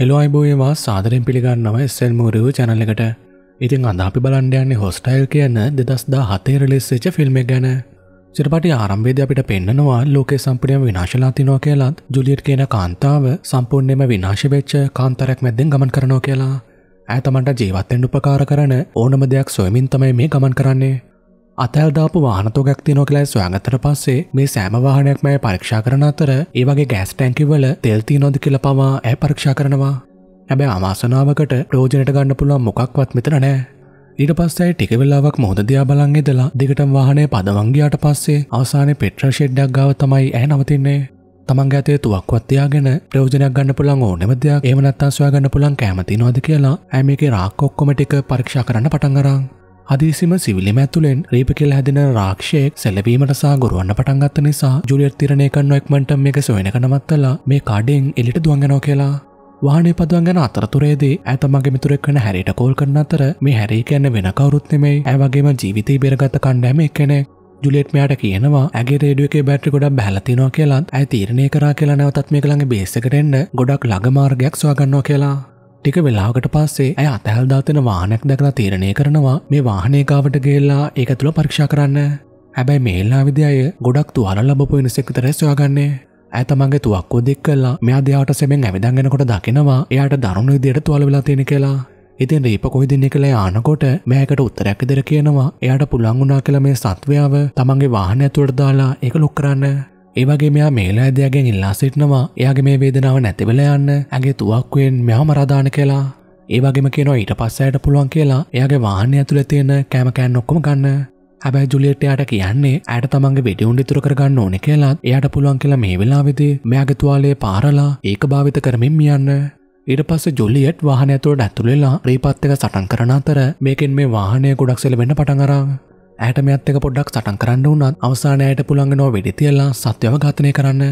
Hello අයිබෝයවා සාදරෙන් පිළිගන්නව එස්සල් මූරූ චැනල්ලකට ඉතින් අද අපි බලන්ඩයන්නේ හොස්ටයිල් කියන්න දෙදස්දා හතේ රලිස්සේච ෆිල්ම් ගැන සිරපටි ආරම්භේද අපිට පෙන්න්නනවා ලෝකේ සම්පනියම විනාශලා තිනෝ කියලාත් ජුලියට් කියන කාන්තාව සම්පූර්ණයම විනාශවෙච්ච කාන්තරක් මැද්දෙන් ගමන් කරනෝ කියලා ඇතමට ජීවත්තෙන් උපකාර කරන ඕනම දෙයක් සොයමින් තමයි මේ ගමන් කරන්නේ අතැල්දාපු වාහනතෝගක් තියනෝ කියලා සොයාගතර පස්සේ මේ සෑම වාහනයක්ම ඇය පරීක්ෂා කරන අතර ඒ වගේ ගෑස් ටැංකිවල තෙල් තියනොද කියලා පවා ඇය පරීක්ෂා කරනවා. හැබැයි අමාසනාවකට ප්‍රෝජනට ගන්න පුළුවන් මොකක්වත් මෙතන නෑ. ඊට පස්සයි ටික වෙලාවක් මොහොත දිහා බලන් ඉඳලා දිගටම වාහනේ පදවන් ගියාට පස්සේ අවසානයේ පෙට්‍රල් ෂෙඩ්ඩක් ගාව තමයි ඇය නවතින්නේ. තමන්ගේ ඇතේ තුවක්වත් තියාගෙන ප්‍රයෝජනයක් ගන්න පුළුවන් ඕනෙම දෙයක් එහෙම නැත්නම් සොයාගන්න පුළුවන් කැමති නෝද කියලා ඇයි මේකේ රාක්ක ඔක්කොම ටික පරීක්ෂා කරන්න පටන් අරන් හදිසිම සිවිලිම ඇතුළෙන් රීප කෙල් හැදින රාක්ෂයෙක් සැලවීමට සා ගොරුවන්න පටන්ගත්ත නිසා ජුලියත් තිරණය කන්න එක්මටම් එක සොයනක නමත්තලා මේ කාඩෙන් එලිට දුවන්ගෙනෝ කියලා වානේ පදුවන්ගෙන අතරතුරේදී ඇතමගේ මිතුරෙක් කන හැරිට කෝල් කරන අතර මේ හැරි කියන්න වෙන කවරුත්නෙමයි ඇවගේම ජීවිතය බෙරගත කණ්ඩෑම එක්කෙනෙ ජුලියට් මෙයාට කියනවා ඇගේ රේඩුව එකේ බැට්‍රි ගොඩක් බැලතිනවා කියලාත් ඇ තීරණය කරා කියලා නැවතත් මේ ළඟ බේසකටෙන්න්න ගොඩක් ළඟමාර්ගයක් සොයාගන්නවා කියලා ටික වෙලාවකට පස්සේ ඇය අතැල් දාතන වාහනක් දැකලා තීරණය කරනවා මේ වාහනයකාවට ගේල්ලා ඒක තුළ පරික්ෂා කරන්න. හැබැයි මේල්ලා විදිය ගොඩක් තුහල ලබපු නිසෙක්තර සොයාගන්නේ. ඇ තමන්ගේ තුවක්කෝ දෙක් කල්ලා මෙයා දෙයාට සැමෙන් ඇවිදන්ගෙනකොට දකිනවා එයාට දරුණු විදියට තුවල වෙලා තියෙන කියලා. ඉතින් රීප කොයි දෙන්නේ කළ යානකොට මෑකට උත්තරැක්ක දෙර කියනවා එයාට පුළංගුනා කළ මේ සත්වයාව තමන්ගේ වාහන ඇතුවට දාලා ඒක ලොක් කරන්න. ඒවගේ මෙයා මේලා ඇදයාගෙන් ඉල්ලා සිටනවා එයාගේ මේ වේදනාව නැතිවෙල යන්න ඇගේ තුවක්කුවෙන් මෙයා මරාධාන කියලා ඒවගේම කියනවා ඊට පස්සයට පුළුවන් කියලා එයාගේ වාහනය ඇතුළ තියෙන කෑමකෑන් ඔක්කොම ගන්න හැබැයි ජුලියට් එයාට කියන්නේ ඇයට තමන්ගේ වෙඩිවුන්ඩි තුර කරගන්න ඕන කියලාත් එයාට පුළුවන් කියලා මේ වෙලාවෙදී මෙයාගේ තුවාලේ පාරලා ඒක භාවිත කරමින් මියන්න ඊට පස්ස ජොලියට් වාහනයතුවට ඇතුළෙලා ප්‍රීපත්තක සටන් කරන අතර මේකෙන් මේ වාහනය ගොඩක්සෙල වෙන්න පටඟරා ඇයට මෙත්තක පොඩ්ඩක් සටන් කරන්න වුණත් අවසානයට පුළන්ගෙනෝ වෙඩි තියල්ලා සත්‍යව ඝාතනය කරන්න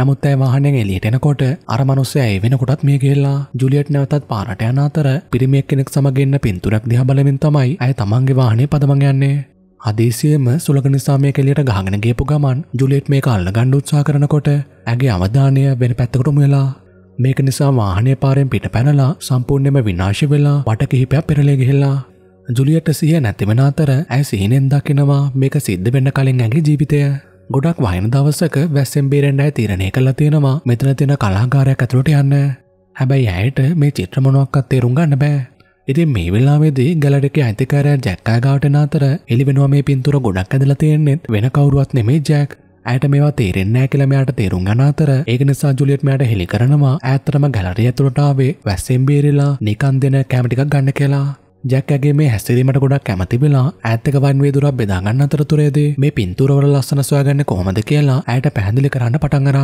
නමුත් ඇය වාහනෙන් එලියට එනකොට අර මනුස්සය ඒ වෙනකොටත් මේ ගෙල්ලා ජුලියට් නැවතත් පාරට යන අතර පිරිමියෙක් කෙනෙක් සමගන්න පින්තුරක් දිහා බලමින් තමයි ඇය තමන්ගේ වාහනේ පදමන් යන්නේ හදේසියම සුළග නිසා මේ කෙලියට ගහගෙන ගේපු ගමන් ජුලියට් මේ කල්ල ගණ්ඩ උත්සා කරනකොට ඇගේ අවධානය වෙන පැත්තකටම වෙලා මේක නිසා වාහනය පාරෙන් පිට පැනලා සම්පූර්ණයම විනාශ වෙලා පට කිහිපයක් පෙරලේ ගෙල්ලා ජුලියට සිය නැතිවෙන අතර ඇය සිහිනෙන් දකිනවා මේක සිද්ධ වෙන්න කලින් ඇගේ ජීවිතය ගොඩක් වහින දවසක වැස්සෙන් බේරෙන්ඩ ඇය තීරණය කලා තියෙනවා මෙතන තියෙන කලාකාරයක් ඇතුළට යන්න හැබැයි ඇයට මේ චිත්‍රමනුවක්කත් තේරුම් ගන්න බෑ ඉතින් මේ වෙලාවේදී ගලඩක අයිතිකාරය ජැක්කා ගාටන අතර එලිබෙනවා මේ පින්තුර ගොඩක් ඇදල තියෙන්නෙත් වෙන කවරුවත් නෙමේ ජැක් ඇයට මේවා තේරෙන්නෑ කියලමයාට තේරුම් ගන අතර ඒක නිසා ජුලියට්මයට හෙළි කරනවා ඇත්තරම ගැලරිය ඇතුළටාවේ වැස්සෙන් බේරලා නිකන් දෙන කෑමටිකක් ගන්න කියලා ජැක්ඇගේ මේ හැසිරීමට ගොඩක් කැමති වෙලා ඇත්තක වන්වේ දුරක් බෙදාගන්න අතරතුරේදේ මේ පින්තුරවල ලස්සන සොයාගන්න කොහොමද කියලා ඇයට පැහැදිලි කරන්න පටන්ගර.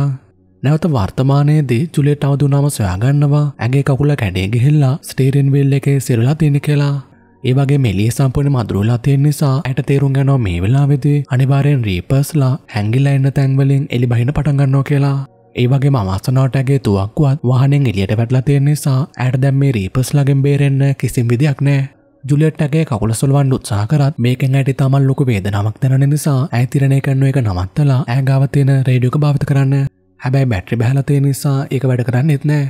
නැවත වර්තමානයේදී ජුලෙට් අවදුනාම සොයාගන්නවා ඇගේ කකුල කැඩේ ගිහිල්ලා ස්ටේරෙන් විල් එකේ සිරලා තියෙන කියලා. ඒවගේ මෙලිය සම්පන මදුරලා තියෙන් නිසා ඇයට තේරුම් ගැනෝ මේ වෙලා වෙදී අනිවාරයෙන් රීපර්ස්ලා හැංගිලා එන්න තැන්වලින් එලි බහින පටන්ගන්නෝ කියලා. ඒවගේ මස්සනාටගේ තුවක්කුවත් වහනෙන් එලියට වැටලා තියෙන නිසා ඇයට දැම් මේ රීපස්ලගෙන් බේරෙන්න කිසිම් විදියක් නෑ ජුලියට්ටගේ කකුල සොල්වන් උත්සා කරත් මේකෙන් ඇයට තමල් ලොකු වේදනමක් දැන නිසා ඇතිරණය කරන්න එක නමත්තලා ඇගාවතියන රේඩියක භාවිත කරන්න හැබැයි බැට්‍රි බැහලතය නිසා එක වැඩ කරන්න එත්නෑ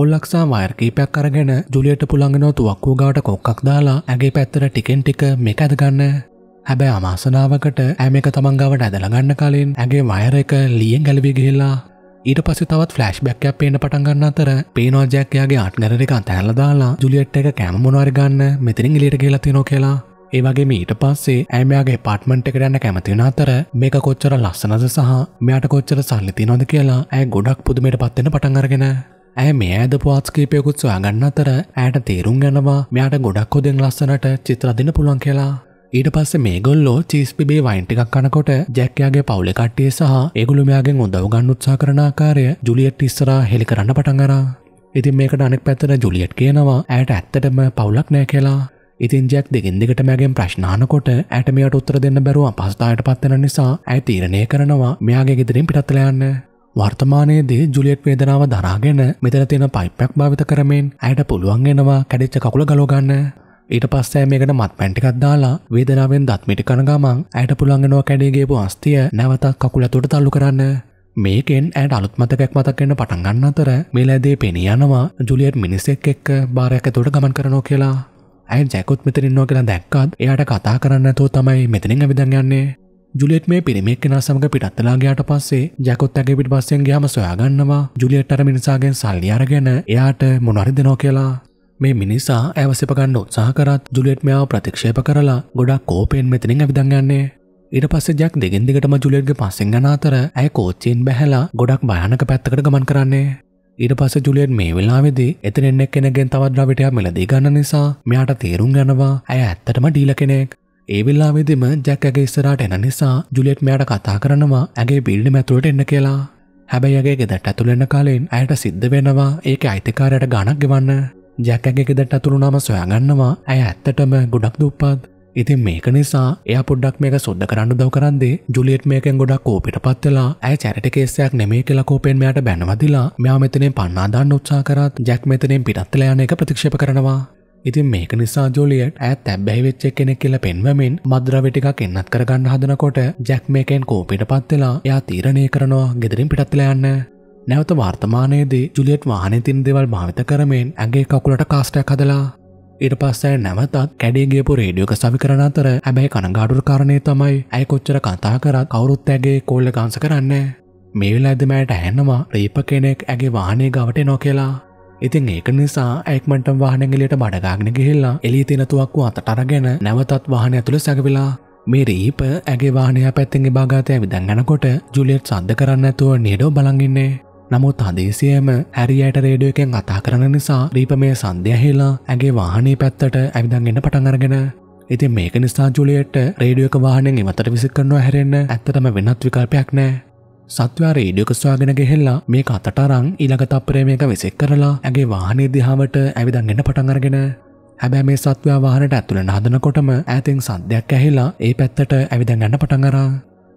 පොල්ලක්සා වයර් කීපයක් අරගෙන ජුලියට පුළඟනෝ තුවක්කූ ගාට කොක්කක් දාලා ඇගේ පැත්තර ටිකෙන් ටික මේක ඇදගන්න හැබැයි අමාසනාවකට ඇමක තමන්ගාවට ඇදළගන්න කලින් ඇගේ වයර එක ලියෙන් ගැලවි ගිහිල්ලා ඊට පස තවත් ෆලස්් බැක්කයක් පේන පටන්ගන්න අතර පේනෝජැක්කයාගේ අට්නර එක තැරලදාලා ජුලියට් එක කෑම මොනවාරිගන්න මෙතිරින් ලිට කියලා තිනෝ කියලා ඒවගේ මීට පස්සේ ඇමයාගේ පාට්මන්ට් එක යන්න කැමතින අතර මේක කොච්චර ලස්සනද සහ මෙයාට කොච්චර සල්ලි තිනොද කියලා ඇ ගොඩක් පුදුමයට පත්වෙන පටන්ගරගෙන ඇ මේ ඇද පවාත්ස්කීපයකුත් සොයාගන්න අතර ඇයට තේරුම් ගැනවා මෙයාට ගොඩක් හොදෙන් ලස්සනට චිත්‍රදින පුළන් කියලා ඊට පස්සේ මේගොල්ලෝ චීස්පිබේ වයින්ටිකක් කනකොට ජැක්කයාගේ පවුලෙ කට්ටිය සහ ඒගුළුමයාගෙන් උදව ගන්න උත්සා කරන ආකාරය ජුලියට් ඉස්සරා හෙළි කරන්න පටන් අරා. ඉතින් මේකට අනෙක් පැත්තට ජුලියට් කියනවා ඇයට ඇත්තටම පවුලක් නෑ කියලා. ඉතින් ජැක් දෙකින් දෙකට මෑගෙන් ප්‍රශ්න අහනකොට ඇයට මෙයාට උත්තර දෙන්න බැරුව අපහසුතාවයට පත් වෙන නිසා ඇය තීරණය කරනවා මෙයාගේ ගෙදරින් පිටත්ලා යන්න. වර්තමානයේදී ජුලියට් වේදනාව දරාගෙන මෙතන තියෙන පයිප්පයක් භාවිත කරමින් ඇයට පුළුවන් වෙනවා කැඩිච්ච කකුල ගලව ගන්න. ඊට පස්සෑ මේකට මත් පැන්ටිකක් දාලා වේදනාවෙන් දත්මිට කනගමන් ඇයට පුළන්ගෙනවා කැඩේගේපු අස්තිය නැවතක් කකුලතුට තල්ලු කරන්න මේකෙන් ඇයට අලුත් මතකැක් මතක්කන්න පටන්ගන්න අතර මෙලෑදේ පෙනියනවා ජුලියට් මිනිසෙක් එක්ක භාරයක තොට ගමන් කරනෝ කියලා ඇ ජැකුත් මෙතරින්නවා කියලා දැක්කත් එයට කතා කරන්න තෝ තමයි මෙතනින් ඇවිදගන්නේ ජුලියට් මේ පිරිමෙක් කෙන සමඟ පිටත්තලාගේයාට පස්සේ ජැකුත් ඇගේ පිට පස්සෙන් ගයාම සොයාගන්නවා ජුලියට්ටර මිනිසාගෙන් සල්ලියාරගෙන එයාට මොනරි දෙනෝ කියලා මේ මිනිසා ඇව සිපගන්න උත්සාහ කරත් ජුලියට් මෙයාව ප්‍රතික්ෂේප කරලා ගොඩක් කෝපයෙන් මෙතනින් ඇවිදන් යන්නේ. ඊට පස්සේ ජැක් දෙගෙන් දිගටම ජුලියට්ගේ පස්සෙන් යන අතර ඇය කෝච්චියෙන් බැහැලා ගොඩක් භයානක පැත්තකට ගමන් කරන්නේ. ඊට පස්ස ජුලියට් මේ වෙලාවේදී එතනෙන්න කෙනගෙන් තවත් ද්‍රවිටයක් මෙලදී ගන්න නිසා මෙයාට තේරුම් ගනවා ඇය ඇත්තටම ඩීල කෙනෙක්. ඒ වෙලාවේදීම ජැක් ඇගේ ඉස්සරහට එන නිසා ජුලියට් මෙයාට කතා කරනවා ඇගේ බිල්ඩිම ඇතුළට එන්න කියලා. හැබැයි ඇගේ ගෙදරට ඇතුළු වෙන කලින් ඇයට සිද්ධ වෙනවා ඒකේ අයිතිකාරයට ගණක් ගෙවන්න. ජැකගෙදට ඇතුළු නම සොයාගන්නවා ඇය ඇත්තටම ගොඩක් දුප්පත් ඉතින් මේක නිසා එයා පොඩ්ඩක් මේක සුද්ද කරන්න දව කරන්දේ ජුලියට් මේකෙන් ගොඩක් කෝපිට පත්වෙලා ඇය චැරටි කේසයක් නෙමේ කියලා කෝපෙන් මෙයාට බැනවදිලා මෙයා මෙතනින් පන්නාදාන්න උත්සා කරත් ජැක් මෙතනින් පිටත්වල යන එක ප්‍රතික්ෂේප කරනවා ඉතින් මේක නිසා ජොලියට් ඇත් ඇබ්බැහි වෙච්ච කෙනෙක් කියලා පෙන්වමින් මද්‍රවිටිකක් එන්නත් කරගන්න හදනකොට ජැක් මේකෙන් කෝපිට පත්වෙලා එයා තීරණය කරනවා ගෙදරින් පිටත්වල යන්න නැවත වර්තමානයේදී ජුලියට් වානතින් දෙවල් භාවිත කරමෙන් ඇගේ කකුලට කාස්ටයක් හදලා ඊට පස්සෑ නැවතත් කැඩේගේපු රේඩියෝක සවි කරන අතර හැබැයි කනගාඩුර කාරණය තමයි ඇයි කොච්චර කතා කරත් කවුරුත් ඇගේ කොල්ල ගංස කරන්න. මේවිල් ඇදමෑයට ඇන්නවා රේප කෙනෙක් ඇගේ වාහනය ගවට නො කියලා. ඉතින් ඒක නිසා ඇක්මටම් වාහනගලට බඩගාගෙන ගෙහිල්ලා එලි තිනතුවක්කු අතටරගෙන නැවතත් වාහන ඇතුළ සැගවෙලා මේ රීප ඇගේ වානය පැත්තිගේ භාගතය විදංගනකොට ජුලියට් සද්ධ කරන්න ඇතුව නිඩෝ බලඟින්නේ. නමුත් අදේසියම හැරියට රේඩියෝකෙන් අතා කරන නිසා දීප මේ සන්ධ්‍යහෙලා ඇගේ වාහනේ පැත්තට ඇවිදන්ගෙන පටන්ගරගෙන ඉතින් මේක නිසා ජුලියට රේඩියෝක වාහනෙන් ඉමතට විසි කරනවා හැරෙන්න ඇත්තටම වෙනත් විකල්පයක් නෑ සත්වයා රේඩියෝක ස්වාගෙන ගෙහෙල්ලා මේ අතටරං ඉළඟ තප්පරේ මේක විසෙක් කරලා ඇගේ වාහනේ දිහාවට ඇවිදන්ගෙන පටන්ගරගෙන හැබැ මේ සත්වයා වාහනට ඇතුළෙන හදනකොටම ඇතින් සන්ධයක් ඇහිලා ඒ පැත්තට ඇවිදගන්න පටන්ගරා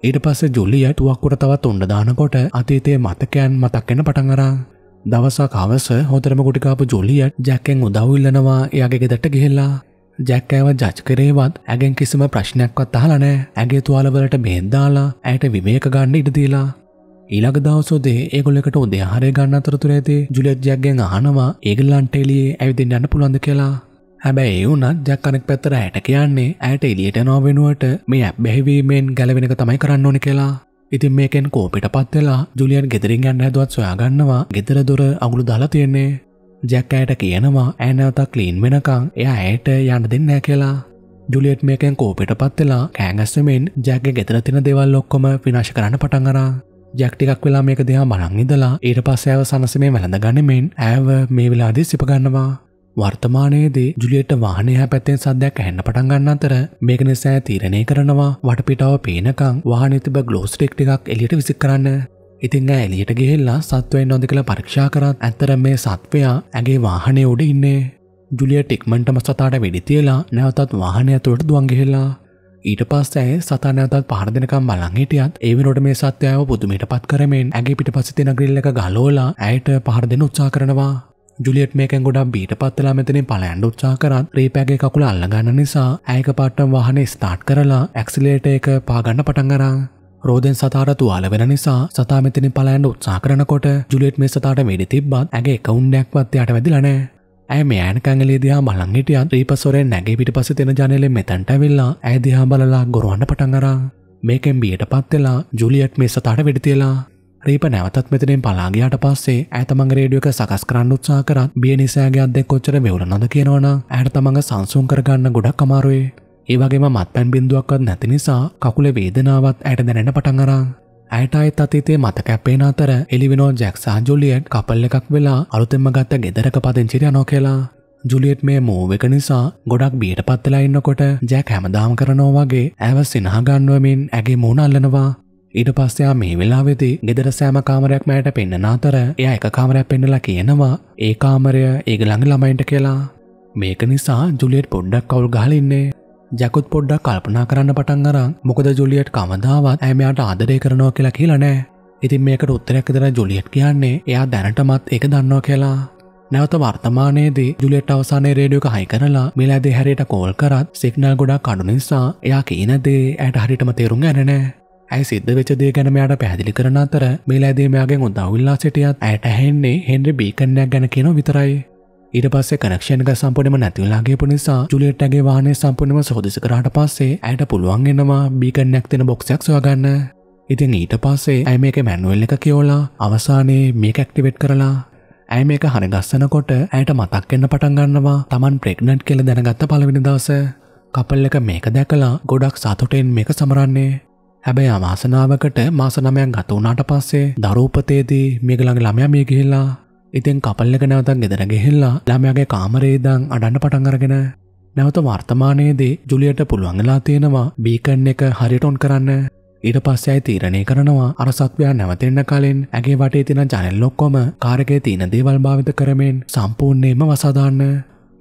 ඊට පස්සේ ජුලියට් වක්කුට තවත් උන්න දානකොට අතීතයේ මතකයන් මතක් වෙන පටන් අරන් දවසක් හවස හොතරම ගුටිකාපු ජුලියට් ජැකෙන් උදව් ඉල්ලනවා එයාගේ ගෙදරට ගිහිල්ලා ජැක්කෑව ජච් කරේවත් ඇගෙන් කිසිම ප්‍රශ්නයක්වත් අහලා නැහැ ඇගේ තුවාලවලට බේත් දාලා ඇයට විවේක ගන්න ඉඩ දීලා ඊළඟ දවසෝදේ ඒගොල්ලකට උදේ ආහාරය ගන්න අතරතුරේදී ජුලියට් ජැක්ගෙන් අහනවා ඒගොල්ලන්ට එළියේ ඇවිදින්න යන්න පුළුවන්ද කියලා හැබැයි වුනත් ජක්කනෙක් පැත්තර ඇයට කියන්නේ ඇයට එලියට නොවෙනුවට මේ ඇබ් බැහිවීමෙන් ගැලවෙනක තමයි කරන්න ඕනි කියලා ඉතින් මේකෙන් කෝපිට පත්වෙලා ජුලියන් ගෙදරින් ගන්න ඇදුවත් සොයාගන්නවා ගෙදර දොර අගුළු දාලා තියෙන්නේ ජැක්කයට කියනවා ඇනවතක් ලීන් වෙනකං එය ඇයට යන්න දෙන්න කියලා. ජුලියට් මේකෙන් කෝපිට පත්වෙලා කෑගැස්සමෙන් ජැක ගෙතර තින දෙවල් ඔක්කොම විනාශ කරන්න පටන්ගර. ජැක්ටිකක් වෙලා මේක දෙහා බලං ඉදලා ඊට පස්සෑව සනසමේ වැළඳ ගනිමෙන් ඇව මේ වෙලාදී සිපගන්නවා. වර්තමානයේදී ජුලියට වාහනය පැත්තෙන් සද්‍යයක් ඇහෙන්න පටන් ගන්න අතර මේක නිසා තීරණය කරනවා වටපිටාව පේනකං වාහනේ තිබ ග්ලෝස් ටික් ටිකක් එළියට විසික් කරන්න. ඉතින් ඇලියට ගෙල්ලා සත්වයෙන් නොද කියලා පරීක්ෂා කරත් ඇත්තර මේ සත්වයා ඇගේ වාහනය උඩ ඉන්නේ. ජුලිය ටික්මන්ටම සතාට වෙඩිතියලා නැවතත් වාහනය තුළට දුවන් ගෙහෙල්ලා. ඊට පස්ස ඇය සතා නැවතත් පාරදිනකම් බලන් හිටියත් ඒවිනොට මේ සත්‍යයාව පුදුමට පත් කරමෙන් ඇගේ පිට පසිතින ග්‍රිල්ලක ගලෝලා ඇයට පහර දෙන උත්සා කරනවා. ජුලියට් මේකෙන් ගොඩක් බීට පත්වෙලා මෙතනින් පලෑන්ඩ උත්සා කරත් රීපෑගේ කකුල අල්ලගන්න නිසා ඇයක පට්ටම් වාහන ස්ටාර්ට් කරලා ඇක්සිලේට එක පාගන්න පටන්ගරා රෝදෙන් සතාර තුවාල වෙන නිසා සතා මෙතනි පලෑන්ඩ උත්සා කරනකොට ජුලියට් මේ සතාට වැඩි තිබ්බත් ඇගේ කවුන්්ඩයක්වත් යට වැදිලනෑ ඇ මෑන් කැගලේදයා මළංගිටියන් ්‍රීපසොරෙන් නැගේ පිට පස තෙන ජනලෙ මෙතැන්ට වෙල්ලා ඇදිහා බලලා ගොරුවන්න පටන්ගරා මේකෙන් බියට පත්වෙලා ජුලියට් මේ සතාට වෙඩිතිලා රීප නැවතත් මෙතනින් පලාගයාට පස්සේ ඇ තමන් රේඩියක සකස් කරන්න උත්සා කරත් බිය නිසෑගේ අදෙක් කොච්චර වෙවුලනද කියනවන ඇයට තමඟ සංසුන් කරගන්න ගොඩක් අමාරුවේ ඒවගේම මත්පැන් බිඳුවක්වත් නැති නිසා කකුල වේදනාවත් ඇයට දැනෙන පටන්ගරා ඇයට අයිත් අතීතේ මත කැපේන අතර එලිවිනෝ ජැක්සා ජුලියට් කපල් එකක් වෙලා අලුතෙම ගත්ත ගෙදරක පදිංචිරිය නොකෙලා ජුලියට් මේ මූව එක නිසා ගොඩක් බියට පත්වෙලා ඉන්නකොට ජැක් හැමදාම් කරනෝ වගේ ඇව සිනහගන්නුවමින් ඇගේ මූුණ අල්ලනවා ඊට පස්සයා මේ වෙලාවෙදී ගෙදර සෑම කාමරයක් මෑයට පෙන්න්න අතර එය එක කාමරයක් පෙන්නලා කියනවා ඒ කාමරය ඒක ළඟ ළමයින්ට කියලා. මේක නිසා ජුලියට් පොඩ්ඩක් කවුල් ගහලින්නේ ජකුත් පොඩ්ඩක් කල්පනා කරන්න පටන් අරන් මොකද ජුලියට් කමදාවත් ඇමයාට ආදරය කරනවා කියලා කියලනෑ ඉතින් මේකට උත්තරයක් දර ජුලියට් කියන්නේ එයා දැනටමත් එක දන්නවා කියලා. නැවත වර්තමානයේදී ජුලියට් අවසානයේ රේඩියෝක හයි කරලා මෙලාදේ හැරියට කෝල් කරත් සිග්නල් ගොඩක් අඩු නිසා එයා කියනදේ ඇයට හරිටම තේරුම් ගැනනෑ ඇයි සිද්ධ වෙච්චදේ ගැනමයාට පැහදිලි කරන අතර මේලාදේමයාගේ ොද අවුල්ලා සිටියත් ඇයට හැන්නේ හෙන්ඩි බීකන්නයක් ගැන කියන විතරයි. ඉට පස්සේ කරක්ෂණක සම්පනම නැතිවලාගේපු නිසා ජුලියට්ටගේ වාහනේ සම්පනම සහෝදස කරට පස්සේ ඇයට පුළුවන් එන්නවා බීකන්නැක්තින බොක්සයක් සොයාගන්න. ඉතින් ඊට පස්සේ ඇ මේක මැනුවල් එක කියෝලා අවසානයේ මේ කැක්ටිවෙට් කරලා ඇ මේක හනිගස්සනකොට ඇයට මතක් එන්න පටන්ගන්නවා තමන් ප්‍රෙක්නට් කෙල දැනගත්ත පලවිනි දවස කපල් එක මේක දැකලා ගොඩක් සතුටෙන් මේක සමරන්නේ හැබැයි අවාසනාවකට මාස නමයක් ගත වුණාට පස්සේ දරූපතේදී මේගළඟ ළමයා මේ ගිහිල්ලා ඉතින් කපල් එක නැවතත් ගෙදර ගෙහිල්ලා ළමයාගේ කාමරේ ඉඳන් අඩන්න පටන් අරගෙන නැවත වර්තමානයේදී ජුලියට පුළුවන් වෙලා තියෙනවා බීකන් එක හරියට ඔන් කරන්න ඊට පස්සේ අය තීරණය කරනවා අර සත්වයා නැවතෙන්න කලින් ඇගේ වටේ තියෙන ජනෙල් ඔක්කොම කාර් එකේ තියෙන දේවල් භාවිත කරමින් සම්පූර්ණයෙන්ම වසා දාන්න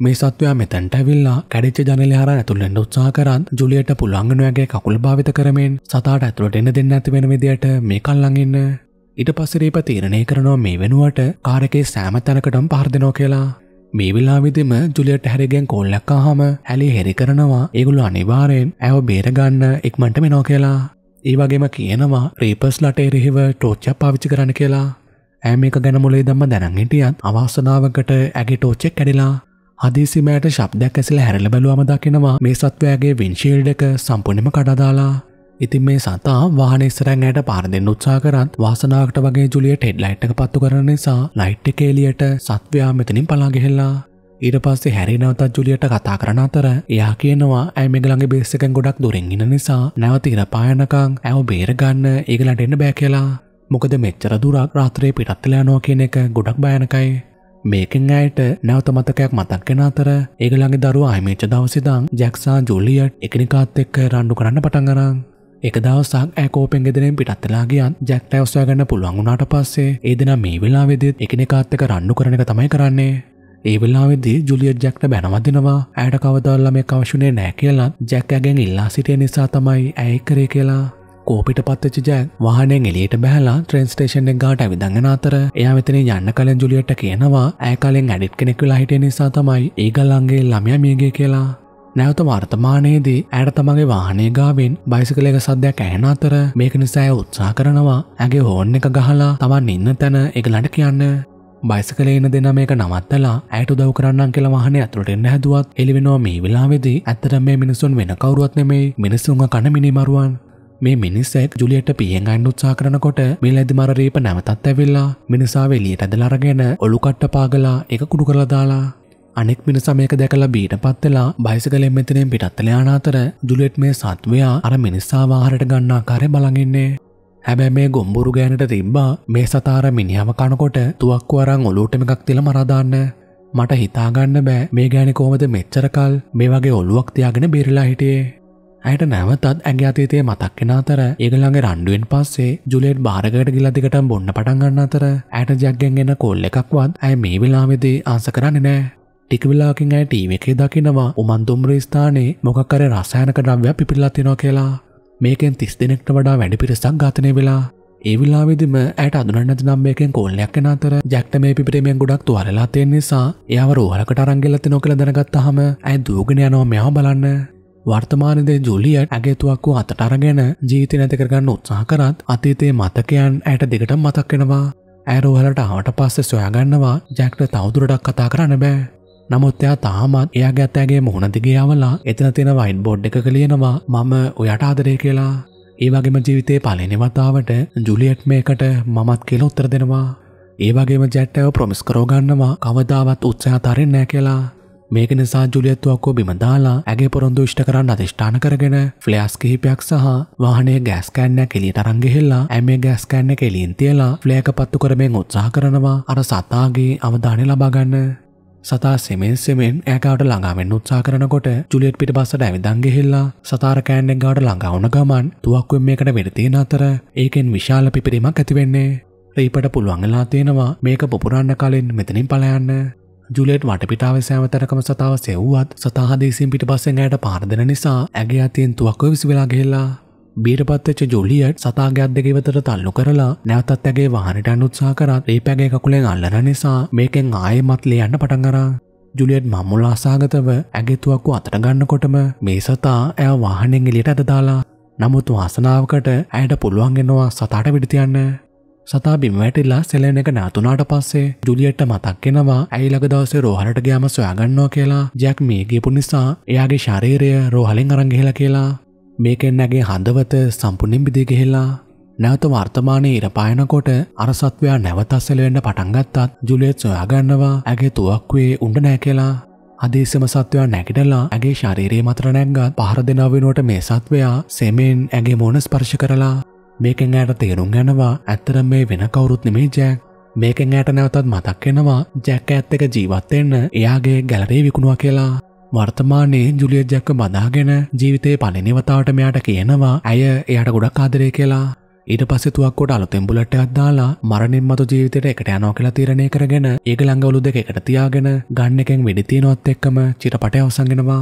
මේ සත්වයා මෙතැන්ට ඇවිල්ලා කැඩිච්ච ජනලේ හරහා ඇතුළෙන්ට උත්සාහ කරත් ජුලියට පුළුවන් වෙනුවගේ කකුල භාවිත කරමින් සතාට ඇතුළට එන්න දෙන්න ඇති වෙන විදියට මේ කල්ලන් ඉන්න. ඊට පස්සේ රීප තීරණය කරනවා මේ වෙනුවට කාර් එකේ සෑම තැනකටම පහර දෙනවා කියලා. මේ වෙලාවිදිම ජුලියට හැරිගෙන් කොල්ලක්කා හම හැලි හෙරි කරනවා ඒගුලු අනිවාරයෙන් ඇව බේරගන්න එක්මට මෙනෝ කියලා. ඒවගේම කියනවා ප්‍රීපස් ලට එරෙහිව ටෝච්චක් පාවිච්චි කරන්න කියලා. ඇ මේක ගැන මුලේ දම්ම දැනංහිටියත් අවාසනාවකට ඇගේ ටෝච්චෙක් කැඩිලා හදිසිමෑට ශබ්දයක් ඇසල හැරල බැලුවම දකිනවා මේ සත්වයාගේ විංශීල්ඩක සම්පනිම කඩදාලා. ඉතින් මේ සතා වාහන ඉස්සරැන් ඇයට පාර දෙන්න උත්සා කරත් වාසනාවට වගේ ජුලියට හෙඩ් ලයිට් එක පත්තු කරන නිසා ලයිට් එක එලියට සත්වයා මෙතනින් පලාගෙහෙල්ලා. ඊට පස්සේ හැරි නැවතත් ජුලියට කතා කරන අතර එයා කියනවා ඇයි මේගලගේ බේස් එකෙන් ගොඩක් දුරින් ඉන්න නිසා නැවත ඉර පායනකම් ඇව බේරගන්න ඒගලට එන්න බෑ කියලා. මොකද මෙච්චර දුරක් රාත්‍රයේ පිටත්ලා යනවා කියන එක ගොඩක් බයනකයි. මේකෙන් ඇයට නැවත මතකයක් මතක් වෙන අතර ඒගොල්ලන්ගේ දරුවා අහිමිච්ච දවසේදන් ජැක්සා ජූලියට් එකිනෙකාත් එක්ක රණ්ඩු කරන්න පටන් අරන් එක දවසක් ඇ කෝපෙන් ගෙදරින් පිටත් වෙලා ගියන් ජැක්ට ඔස්වා ගන්න පුළුවන් වුණාට පස්සේ ඒ දෙනා මේ වෙලාවේදීත් එකිනෙකාත් එක්ක රණ්ඩු කරන එක තමයි කරන්නේ ඒ වෙලාවේදී ජුලියට් ජැක්ට බැනවදිනවා ඇයට කවදාවත් ළමෙක් අවශ්‍ය නැහැ කියලා ජැක් ඇගෙන් ඉල්ලා සිටිය නිසා තමයි ඇය කරේ කියලා කෝපිට පත්වෙච්ච ජැක් වාහනෙන් එලියට බැහලා ට්‍රේන් ස්ටේෂන් එක ගාට ඇවිදගෙන අතර එයා මෙතන යන්න කලින් ජුලියට කියනවා ඇය කලින් ඇඩිට් කෙනෙක් වෙලා හිටිය නිසා තමයි ඒගල්ලන්ගේ ළමයා මියගේ කියලා නැවත වර්තමානයේදී ඇයට තමගේ වාහනේ ගාවෙන් බයිසිකලක සද්‍යයක් ඇහෙන අතර මේක නිසාය උත්සා කරනවා ඇගේ හෝන් එක ගහලා තමන් ඉන්න තැන එකලට කියන්න බයිසිකලේන දෙන මේක නවත්තලා ඇයට උදව් කරන්න කියලා වාහන ඇතුළට එන්න හැදුවත් එළිවෙනවා මේ වෙලාවේදී ඇත්තට මේ මිනිසුන් වෙන කවුරුවත් නෙමෙයි මිනිසුන්ව කන මිනිමරුවන් මේ මිනිස් එක් ජුලියට පියගන්න උත්සා කරනකොට මේ ලැදිමර රේප නැවතත් ඇවිල්ලා මිනිසාව එලියට ඇදලා අරගෙන ඔලු කට්ට පාගලා එක කුඩු කරලා දාලා අනෙක් මින සමයක දැකලා බීට පත්වෙලා බයිසකලෙන් මෙතනෙන් පිටත්තලයාන අතර දුලෙට් මේ සත්වයා අර මිනිස්සා වාහරට ගන්නා කාරය බලඟන්නේ. හැබැ මේ ගොම්බුරු ගෑනට තිබ්බා මේ සතාර මිනිහම කනකොට තුවක්කු අරං ඔලූටම එකක් තිල මරදාන්න. මට හිතාගන්න බෑ මේ ගෑනි කෝමද මෙච්චරකල් මේ වගේ ඔලුවක් තියාගෙන බිරිලා හිටියේ. ඇයට නැවතත් ඇගේ අතීතය මතක්කෙන අතර ඒගළඟ රණ්ඩුවෙන් පස්සේ ජුලේට් භාරකට ගිලදිකට බොන්න පටන්ගන්න අතර ඇයට ජක්ගෙන්ගෙන කොල්ල එකක්වත් ඇය මේ වෙලාවෙදී ආස කරන්නේ නෑ. ටිකවිලාකින් ඇය ටීම එකේ දකිනවා උමන්තුම්්‍ර ස්ථානයේ මොකක්කර රසායනක ඩම්වයක් පිපිල්ලතිනවා කියලා. මේකෙන් තිස් දෙනෙක්ට වඩා වැඩි පිරිසක් ගාතනය වෙලා ඒවිලාවිදිම ඇයට අදුනන්නති නම්යකෙන් කොල්ලයක්ෙන අතර ජක්ට මේ පිපිරීමෙන් ගොඩක් තුවරලා තියෙන් නිසා ඒව රෝහලකට අරංගෙලති නොකළ දැනගත්තහම ඇයි දූගෙන යනවා මෙහ බලන්න වර්තමානදේ ජුලියට ඇගේතුවක් වූ අතට අරගෙන ජීවිත නැතිකරගන්න උත්සාහ කරත් අතීතයේ මතකයන් ඇයට දිගට මතක් වෙනවා ඇරෝහලට ආවට පස්සේ සොයාගන්නවා ජැක්ට තවදුරටක් කතා කරන්න බෑ නමුත් එයා තාමත් එයා ගැත්තෑගේ මුහුණදිගේ අවලා එතන තියෙන වයින් බොඩ් එක ලියනවා මම ඔයට ආදරය කියලා ඒවගේම ජීවිතේ පලනෙවතාවට ජුලියට් මේකට මමත් කියල උත්තර දෙනවා ඒවගේම ජැට්ටව ප්‍රොමිස් කරෝගන්නවා කවදාවත් උත්සාහ තරෙන්නෑ කියලා මේක නිසා ජුලියත්තුවක්කෝ බිම දාලා ඇගේ පොරොන්දු ෂ්ට කරන්න අධිෂ්ඨාන කරගෙන ෆ්ලයාස් කිහිපයක් සහ වාහනේ ගෑස්කෑන්න කෙලි තරංගෙහෙල්ලා ඇමේ ගෑස්කෑන්න කෙලින් තියලා ෆ්ලෑක පත්තු කරමෙන් උත්සාහ කරනවා අර සතාගේ අවධානය ලබාගන්න සතා සෙමෙන් සෙමෙන් ඇකාට ළඟාවෙන් උත්සා කරනකොට ජුලියට් පිට පස්සට ඇවිදංගෙහෙල්ලා සතාර කෑන්නෙක් ගාට ළඟවන ගමන් තුවක්කුවෙන් මේකට වෙඩතියෙන අතර ඒකෙන් විශාල පිපිරීමක් ඇතිවෙන්නේ. රීපට පුළුවන්ගලා තියෙනවා මේක පොපුරන්න කලින් මෙතනින් පලයන්න ජුලේට් වටපිටාව සෑමතරකම සතාව සෙව්වත් සතාහදේසින් පිටිපස්සෙන් ඇයට පාරදන නිසා ඇගේ අතියෙන් තුවක්ව විසිවෙලා ගෙල්ලා බීටපත්වෙච්ච ජුලියට් සතාගේ අත් දෙක ඉවතට තල්ලු කරලා නැවතත් ඇගේ වාහනට අනුත්සා කරත් ඒ පැගේ කකුලෙන් අල්ලන නිසා මේකෙන් ආයෙමත් ලියන්න පටන් අරා ජුලියට් මම්මුල අසාගතව ඇගෙතුවක්කු අතට ගන්නකොටම මේ සතා ඇය වාහනෙන් එලියට අදදාලා නමුත් වාසනාවකට ඇයට පුළුවන්ගෙනවා සතාට විඩතියන්න සතාබිම් වැටිල්ලා සෙලෙන එක නැතුනාට පස්සේ ජුලියට්ට මතක්කෙනවා ඇයිලක දවසේ රෝහලට ගෑම සොයාගන්නෝ කියලා ජැක් මේ ගියපු නිසා එයාගේ ශරීරය රෝහලින් අරංගෙහලා කියලා මේකෙන් ඇගේ හඳවත සම්පුර්ණින් බිදිගෙහෙල්ලා නැවත වර්තමානයේ ඉරපායනකොට අරසත්වයා නැවතස්සලවෙන්න පටන්ගත්තත් ජුලියත් සොයාගන්නවා ඇගේ තුවක්වේ උඩ නෑ කියලා අදේශම සත්වයා නැගිටලා ඇගේ ශරීරයේ මතර නැංගත් පහර දෙනවෙනුවට මේ සත්වයා සෙමෙන් ඇගේ මෝන ස්පර්ශ කරලා මේකෙන් ඇයට තේරුම් ගැනවා ඇත්තර මේ වෙන කවුරුත් නෙමේ ජෑක් මේකෙන් ඇයට නැවතත් මතක්කෙනවා ජැක්ක ඇත්තක ජීවත්වෙන්න එයාගේ ගැලරේ විකුණුව කියලා. වර්තමානයේ ජුලිය ජැක්ක බදාගෙන ජීවිතය පලනිවතාවට මෙයාට කියනවා ඇය එයට ගොඩක් ආදරය කියලා. ඊට පස්සෙතුවක්කොට අලුතෙන් බුලට අත්දාලා මරණින් මතු ජීවිතයට එකට යනෝ කියලා තීරණය කරගෙන ඒක ළඟවලු දෙක එකට තියාගෙන ගන්න එකෙන් වෙඩිතියනොත් එක්කම චිරපට අවසන්ගෙනවා.